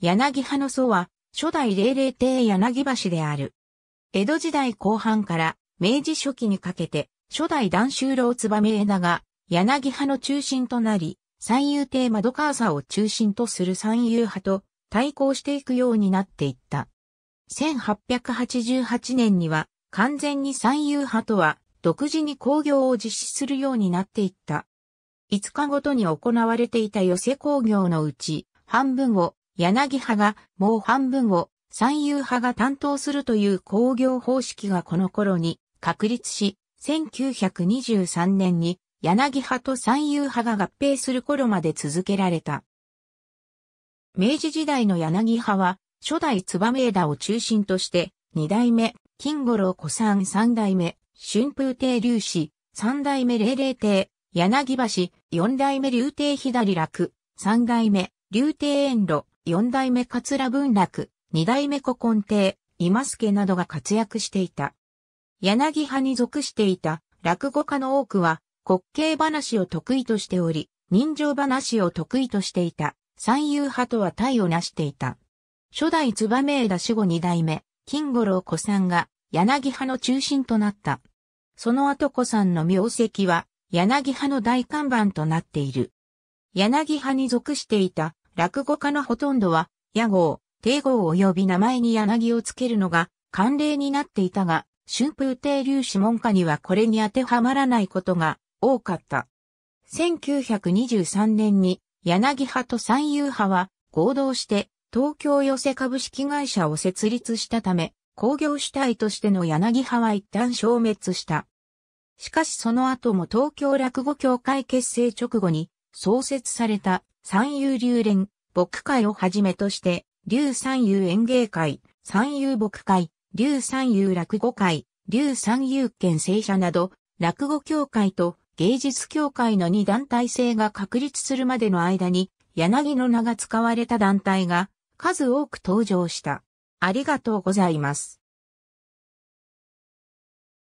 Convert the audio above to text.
柳派の祖は、初代霊霊帝柳橋である。江戸時代後半から明治初期にかけて、初代男修郎燕枝が、柳派の中心となり、三遊亭窓川さを中心とする三遊派と対抗していくようになっていった。1888年には、完全に三遊派とは、独自に工業を実施するようになっていった。5日ごとに行われていた寄せ工業のうち、半分を柳派がもう半分を三遊派が担当するという工業方式がこの頃に確立し、1923年に柳派と三遊派が合併する頃まで続けられた。明治時代の柳派は、初代燕枝を中心として、二代目、金五郎古参三代目、春風亭流氏、三代目霊霊亭、柳橋、四代目竜亭左楽、三代目、竜亭遠路、四代目桂文楽、二代目古今亭、今助などが活躍していた。柳派に属していた落語家の多くは、滑稽話を得意としており、人情話を得意としていた、三遊派とは対をなしていた。初代つばめ枝死後二代目、金五郎子さんが、柳派の中心となった。その後子さんの名跡は、柳派の大看板となっている。柳派に属していた落語家のほとんどは、屋号、定号及び名前に柳をつけるのが慣例になっていたが、春風亭流子門下にはこれに当てはまらないことが多かった。1923年に柳派と三遊派は合同して東京寄せ株式会社を設立したため、工業主体としての柳派は一旦消滅した。しかしその後も東京落語協会結成直後に創設された三遊流連、牧会をはじめとして、竜三遊演芸会、三遊牧会、竜三遊落語会、竜三遊県正社など、落語協会と芸術協会の2団体制が確立するまでの間に、柳の名が使われた団体が数多く登場した。ありがとうございます。